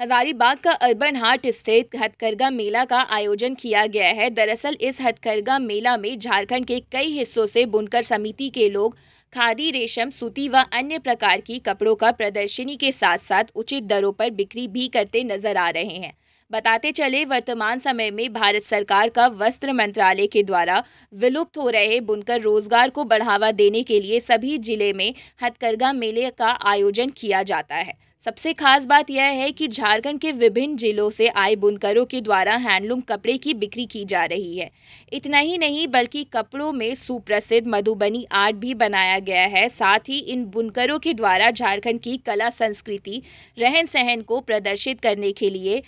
हजारीबाग का अर्बन हाट स्थित हथकरघा मेला का आयोजन किया गया है दरअसल इस हथकरघा मेला में झारखंड के कई हिस्सों से बुनकर समिति के लोग खादी रेशम सूती व अन्य प्रकार की कपड़ों का प्रदर्शनी के साथ साथ उचित दरों पर बिक्री भी करते नजर आ रहे हैं बताते चले वर्तमान समय में भारत सरकार का वस्त्र मंत्रालय के द्वारा विलुप्त हो रहे बुनकर रोजगार को बढ़ावा देने के लिए सभी जिले में हथकरघा मेले का आयोजन किया जाता है सबसे खास बात यह है कि झारखंड के विभिन्न जिलों से आए बुनकरों के द्वारा हैंडलूम कपड़े की बिक्री की जा रही है इतना ही नहीं बल्कि कपड़ों में सुप्रसिद्ध मधुबनी आर्ट भी बनाया गया है साथ ही इन बुनकरों के द्वारा झारखंड की कला संस्कृति रहन सहन को प्रदर्शित करने के लिए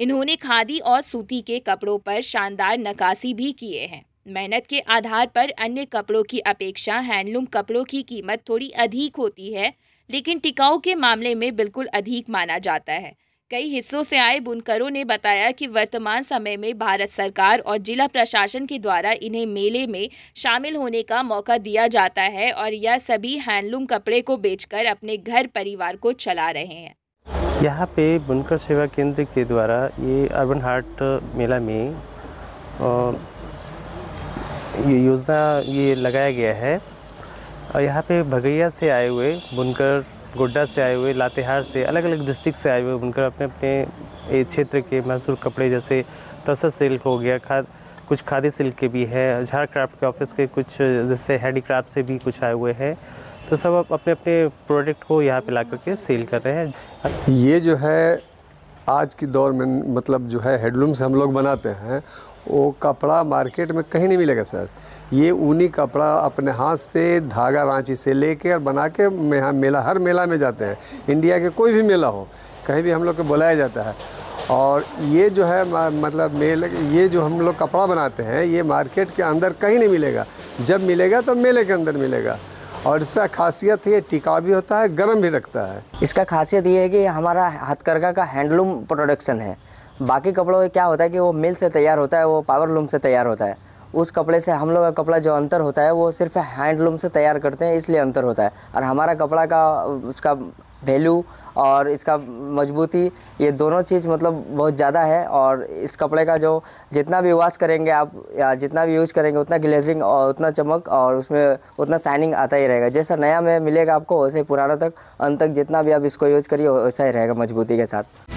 इन्होंने खादी और सूती के कपड़ों पर शानदार नकाशी भी किए हैं मेहनत के आधार पर अन्य कपड़ों की अपेक्षा हैंडलूम कपड़ों की कीमत थोड़ी अधिक होती है लेकिन टिकाऊ के मामले में बिल्कुल अधिक माना जाता है कई हिस्सों से आए बुनकरों ने बताया कि वर्तमान समय में भारत सरकार और जिला प्रशासन के द्वारा इन्हें मेले में शामिल होने का मौका दिया जाता है और यह सभी हैंडलूम कपड़े को बेचकर अपने घर परिवार को चला रहे हैं यहाँ पे बुनकर सेवा केंद्र के द्वारा ये अर्बन हार्ट मेला में ये योजना ये लगाया गया है और यहाँ पे भगैया से आए हुए बुनकर गोड्डा से आए हुए लातेहार से अलग अलग डिस्ट्रिक्ट से आए हुए बुनकर अपने अपने क्षेत्र के मशहूर कपड़े जैसे तसर सिल्क हो गया खाद कुछ खादी सिल्क के भी हैं झारक्राफ्ट के ऑफिस के कुछ जैसे हैंडीक्राफ्ट से भी कुछ आए हुए हैं तो सब अपने अपने प्रोडक्ट को यहाँ पे ला करके सेल कर रहे हैं ये जो है आज की दौर में मतलब जो है हेडलूम्स हम लोग बनाते हैं वो कपड़ा मार्केट में कहीं नहीं मिलेगा सर ये ऊनी कपड़ा अपने हाथ से धागा रांची से लेके और बना के यहाँ मेला हर मेला में जाते हैं इंडिया के कोई भी मेला हो कहीं भी हम लोग को बुलाया जाता है और ये जो है मतलब मेले ये जो हम लोग कपड़ा बनाते हैं ये मार्केट के अंदर कहीं नहीं मिलेगा जब मिलेगा तो मेले के अंदर मिलेगा और इसका खासियत है टिका भी होता है गर्म भी रखता है इसका खासियत ये है कि हमारा हथकरघा का हैंडलूम प्रोडक्शन है बाकी कपड़ों में क्या होता है कि वो मिल से तैयार होता है वो पावर लूम से तैयार होता है उस कपड़े से हम लोग का कपड़ा जो अंतर होता है वो सिर्फ हैंडलूम से तैयार करते हैं इसलिए अंतर होता है और हमारा कपड़ा का उसका वैल्यू और इसका मजबूती ये दोनों चीज़ मतलब बहुत ज़्यादा है और इस कपड़े का जो जितना भी वॉश करेंगे आप या जितना भी यूज़ करेंगे उतना ग्लेजिंग और उतना चमक और उसमें उतना शाइनिंग आता ही रहेगा जैसा नया में मिलेगा आपको वैसे पुराना तक अंत तक जितना भी आप इसको यूज़ करिए वैसा ही रहेगा मजबूती के साथ